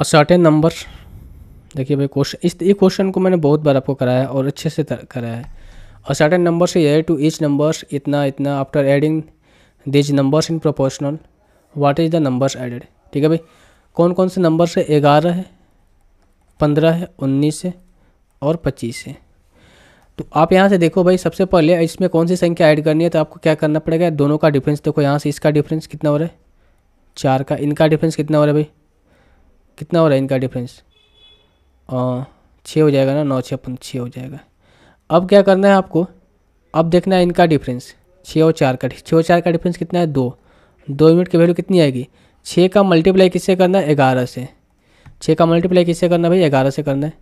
और certain number देखिए भाई क्वेश्चन इस ये क्वेश्चन को मैंने बहुत बार आपको कराया और अच्छे से कराया है और सर्टेन नंबर से एड टू ईच नंबर्स इतना इतना after adding these numbers in proportional what is the numbers added ठीक है भाई कौन कौन से नंबर से ग्यारह है पंद्रह है उन्नीस है और पच्चीस है तो आप यहाँ से देखो भाई सबसे पहले इसमें कौन सी संख्या ऐड करनी है तो आपको क्या करना पड़ेगा दोनों का डिफरेंस देखो यहाँ से इसका डिफरेंस कितना हो रहा है चार का इनका डिफरेंस कितना हो रहा है भाई कितना हो रहा है इनका डिफरेंस छः हो जाएगा ना नौ छः छः हो जाएगा अब क्या करना है आपको अब देखना है इनका डिफरेंस छः और चार का छः और चार का डिफरेंस कितना है दो दो यूनिट की वैल्यू कितनी आएगी छः का मल्टीप्लाई किससे करना है ग्यारह से छः का मल्टीप्लाई किससे करना है भाई ग्यारह से करना है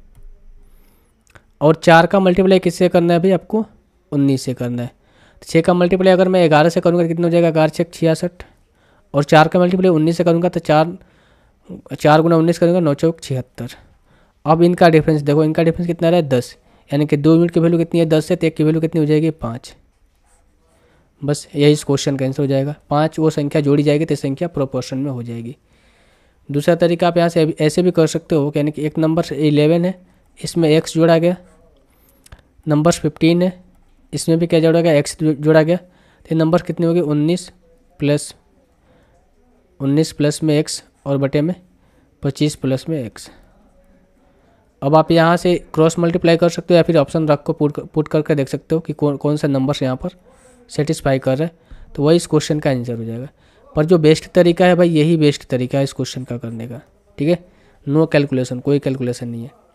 और चार का मल्टीप्लाई किससे करना है भाई आपको उन्नीस से करना है तो छः का मल्टीप्लाई अगर मैं ग्यारह से करूँगा तो कितना हो जाएगा ग्यारह छः छियासठ और चार का मल्टीप्लाई उन्नीस से करूँगा तो चार चार गुना उन्नीस करेंगे नौ चौक छिहत्तर अब इनका डिफरेंस देखो इनका डिफरेंस कितना रहा है दस यानी कि दो मिनट की वैल्यू कितनी है दस से तो एक की वैल्यू कितनी हो जाएगी पाँच बस यही इस क्वेश्चन का आंसर हो जाएगा पाँच वो संख्या जोड़ी जाएगी तो संख्या प्रोपोर्शन में हो जाएगी दूसरा तरीका आप यहाँ से ऐसे भी कर सकते हो यानी कि एक नंबर इलेवन है इसमें एक्स जोड़ा गया नंबर फिफ्टीन है इसमें भी क्या जोड़ा गया एक्स जोड़ा गया तो नंबर कितने हो गए उन्नीस प्लस उन्नीस प्लस में एक्स और बटे में पच्चीस प्लस में एक्स अब आप यहाँ से क्रॉस मल्टीप्लाई कर सकते हो या फिर ऑप्शन रख को पुट पुट करके देख सकते हो कि कौन कौन से नंबर्स यहाँ पर सेटिस्फाई कर रहे हैं तो वही इस क्वेश्चन का आंसर हो जाएगा पर जो बेस्ट तरीका है भाई यही बेस्ट तरीका है इस क्वेश्चन का करने का ठीक है नो कैलकुलेशन कोई कैलकुलेशन नहीं है